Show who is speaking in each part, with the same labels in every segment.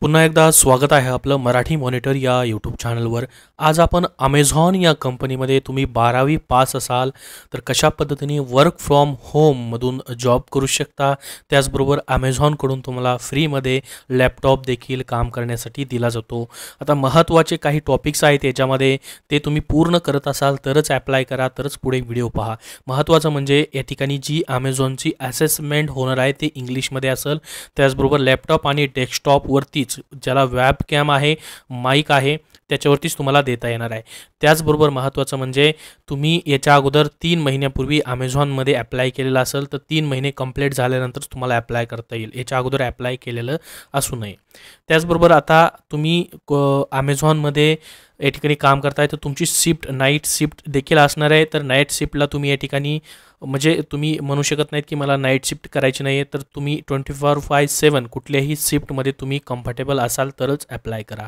Speaker 1: पुन्हा एकदा स्वागत आहे आपलं मराठी मॉनिटर या यूट्यूब चॅनलवर आज आपण अमेझॉन या कंपनीमध्ये तुम्ही बारावी पास असाल तर कशा पद्धतीने वर्क फ्रॉम होममधून जॉब करू शकता त्याचबरोबर अमेझॉनकडून तुम्हाला फ्रीमध्ये लॅपटॉप देखील काम करण्यासाठी दिला जातो आता महत्त्वाचे काही टॉपिक्स आहेत याच्यामध्ये ते तुम्ही पूर्ण करत असाल तरच ॲप्लाय करा तरच पुढे व्हिडिओ पहा महत्त्वाचं म्हणजे या ठिकाणी जी ॲमेझॉनची ॲसेसमेंट होणार आहे ते इंग्लिशमध्ये असेल त्याचबरोबर लॅपटॉप आणि डेस्कटॉपवरती ज्याला वॅब कॅम आहे माईक आहे त्याच्यावरतीच तुम्हाला देता येणार आहे त्याचबरोबर महत्त्वाचं म्हणजे तुम्ही याच्या अगोदर तीन महिन्यापूर्वी ॲमेझॉनमध्ये अप्लाय केलेलं असेल तर तीन महिने कंप्लीट झाल्यानंतर तुम्हाला अप्लाय करता येईल याच्या अगोदर अप्लाय केलेलं असू नये त्याचबरोबर आता तुम्ही क ॲमेझॉनमध्ये या ठिकाणी काम करताय तर तुमची शिफ्ट नाईट शिफ्ट देखील असणार आहे तर नाईट शिफ्टला तुम्ही या ठिकाणी म्हणजे तुम्ही म्हणू शकत नाहीत की मला नाईट शिफ्ट करायची नाही आहे तर तुम्ही ट्वेंटी फोर फाय सेवन कुठल्याही शिफ्टमध्ये तुम्ही कम्फर्टेबल असाल तरच अप्लाय करा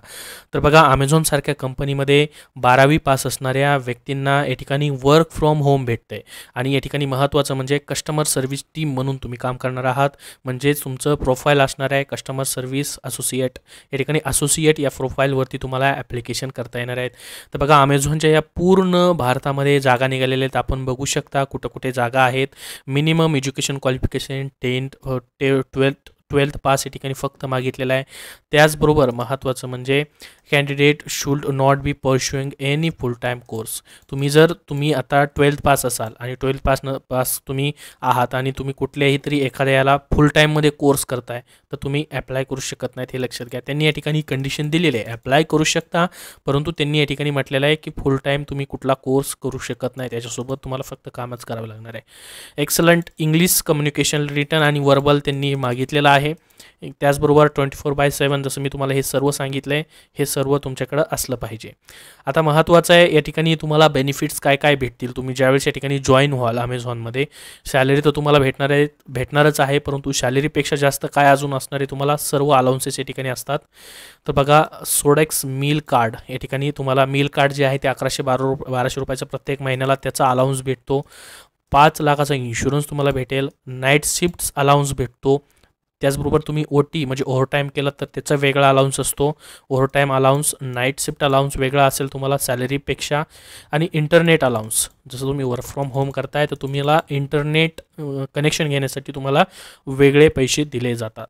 Speaker 1: तर बघा अमेझॉनसारख्या कंपनीमध्ये बारावी पास असणाऱ्या व्यक्तींना या ठिकाणी वर्क फ्रॉम होम भेटते आणि या ठिकाणी महत्त्वाचं म्हणजे कस्टमर सर्व्हिस टीम म्हणून तुम्ही काम करणार आहात म्हणजे तुमचं प्रोफाईल असणार आहे कस्टमर सर्व्हिस असोसिएट या ठिकाणी असोसिएट या प्रोफाईलवरती तुम्हाला ॲप्लिकेशन करता येणार आहेत तर बघा अमेझॉनच्या या पूर्ण भारतामध्ये जागा निघालेल्या आहेत आपण बघू शकता कुठं कुठे जागा आहेत मिनिमम एज्युकेशन क्वालिफिकेशन टेन्थ टे ट्वेल्थ ट्वेल्थ पास ये ठिकाणी फक्त मागितलेला आहे त्याचबरोबर महत्त्वाचं म्हणजे should not be pursuing any full time course तुम्हें जर तुम्हें आता ट्वेल्थ पास आल ट्वेल्थ पास न पास तुम्हें आहत आणि तुम्ही तरी एखाद याला फुल टाईममध्ये कोर्स करता है तो तुम्हें ॲप्लाय करू शकत नहीं हे लक्षात यठिका त्यांनी या ठिकाणी कंडिशन दिलेली आहे ॲप्लाय करू शकता परंतु त्यांनी या ठिकाणी म्हटलेलं आहे की फुल टाईम तुम्ही कुठला कोर्स करू शकत नाही त्याच्यासोबत तुम्हारा फक्त कामच करावं लागणार है एक्सलंट इंग्लिश कम्युनिकेशन रिटर्न आ वर्बल त्यांनी है आहे त्याचबरोबर ट्वेंटी फोर बाय सेवन जस मैं तुम्हाला सर्व सांगितलं आहे सर्व तुम्हें असलं आता महत्त्वाचं आहे या ठिकाणी बेनिफिट्स का भेटी तुम्हें तुम्ही ज्यावेळेस या ठिकाणी जॉईन व्हाल अमेझॉनमध्ये सॅलरी तर तुम्हाला भेटणार आहे भेटणारच परंतु सॅलरीपेक्षा जास्त का अजून असणार आहे सर्व अलाउन्सेस या ठिकाणी असतात तर सोडेक्स मिल कार्ड या ठिकाणी तुम्हाला कार्ड जे है ते अकराशे बारा रुप बाराशे रुपया प्रत्येक महिन्याला अलाउन्स भेटतो पांच लाखाचा इन्शुरन्स तुम्हाला भेटेल नाइट शिफ्ट्स अलाउन्स भेटतो त्याचबरोबर तुम्ही ओ टी म्हणजे ओव्हरटाईम केला तर त्याचा वेगळा अलाउन्स असतो overtime allowance night shift allowance वेगळा असेल तुम्हाला सॅलरीपेक्षा आणि इंटरनेट अलाउन्स जस तुम्हें वर्क फ्रॉम होम करता है तो तुम्हाला इंटरनेट अं, कनेक्शन घेण्यासाठी तुम्हारा वेगळे पैसे दिले जता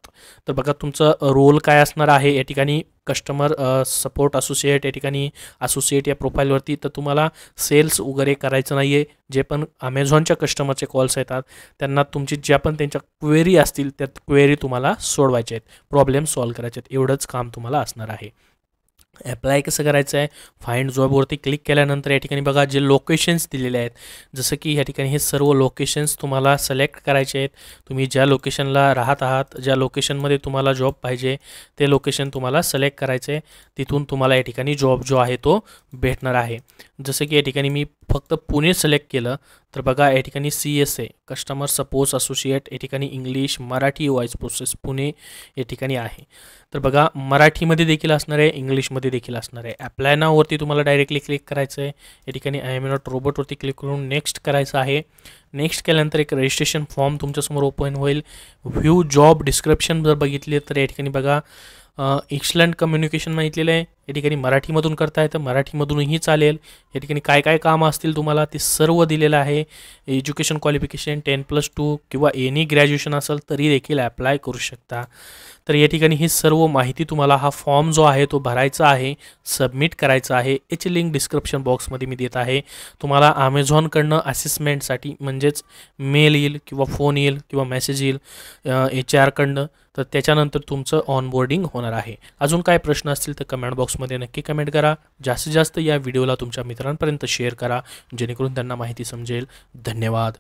Speaker 1: तर बघा रोल अं, का असणार कस्टमर सपोर्ट असोसिएट या ठिकाणी असोसिएट अं, या प्रोफाईलवरती तर तुम्हाला सेल्स वगैरे करायचं नाही आहे जे पण अमेझॉनच्या कस्टमरचे कॉल्स येतात तुम्हें तुमची क्वेरी आती क्वेरी तुम्हारा सोडवाये आहेत प्रॉब्लेम सॉल्व करायचे आहेत काम तुम्हारा ॲप्लाय कस कराए आहे फाइंड जॉबवरती क्लिक केल्यानंतर या ठिकाणी जे लोकेशन्स दिलेले आहेत जसं की या ठिकाणी हे सर्व लोकेशन्स तुम्हाला सिलेक्ट करायचे आहेत तुम्ही ज्या लोकेशनला राहत आहात ज्या लोकेशनमध्ये तुम्हाला जॉब पाहिजे ते लोकेशन तुम्हाला सिलेक्ट कराए तिथु तुम्हारा यठिका जॉब जो है तो भेटना है जस कि या मी फक्त पुणे सिलेक्ट केलं तर बघा या ठिकाणी C S A customer support associate या ठिकाणी English Marathi wise process Pune या ठिकाणी आहे तर बघा मराठीमध्ये देखील असणार आहे इंग्लिशमध्ये देखील असणार आहे ॲप्लाय नाववरती तुम्हाला डायरेक्टली क्लिक करायचं आहे या ठिकाणी आय एम नॉट रोबोटवरती क्लिक करून नेक्स्ट करायचं आहे नेक्स्ट केल्यानंतर एक रजिस्ट्रेशन फॉर्म तुमच्यासमोर ओपन होईल व्ह्यू जॉब डिस्क्रिप्शन जर बघितली तर या ठिकाणी बघा एक्सलंट कम्युनिकेशन माहितलेलं आहे या ठिकाणी मराठीमधून करताय तर मराठीमधूनही चालेल या ठिकाणी काय काय कामं असतील तुम्हाला ते सर्व दिलेलं है education qualification ten plus two कि एनी ग्रैजुएशन असेल तरी देखी ॲप्लाय करू शकता तो यह सर्व माहिती तुम्हारा हा फॉर्म जो है तो भरायचा है सबमिट कराएं आहे याची लिंक डिस्क्रिप्शन बॉक्समध्ये मी देत आहे तुम्हाला ॲमेझॉनकडनं असेसमेंटसाठी म्हणजेच मेल येईल किंवा फोन येईल किंवा मेसेज येईल एच आरकडनं तर त्याच्यानंतर तुमचं ऑनबोर्डिंग होणार आहे अजून काय प्रश्न असतील तो कमेंट बॉक्स बॉक्समध्ये नक्की कमेंट करा जास्तीत जास्त या व्हिडिओला तुमच्या मित्रांपर्यंत शेअर करा जेणेकरून त्यांना माहिती धन्यवाद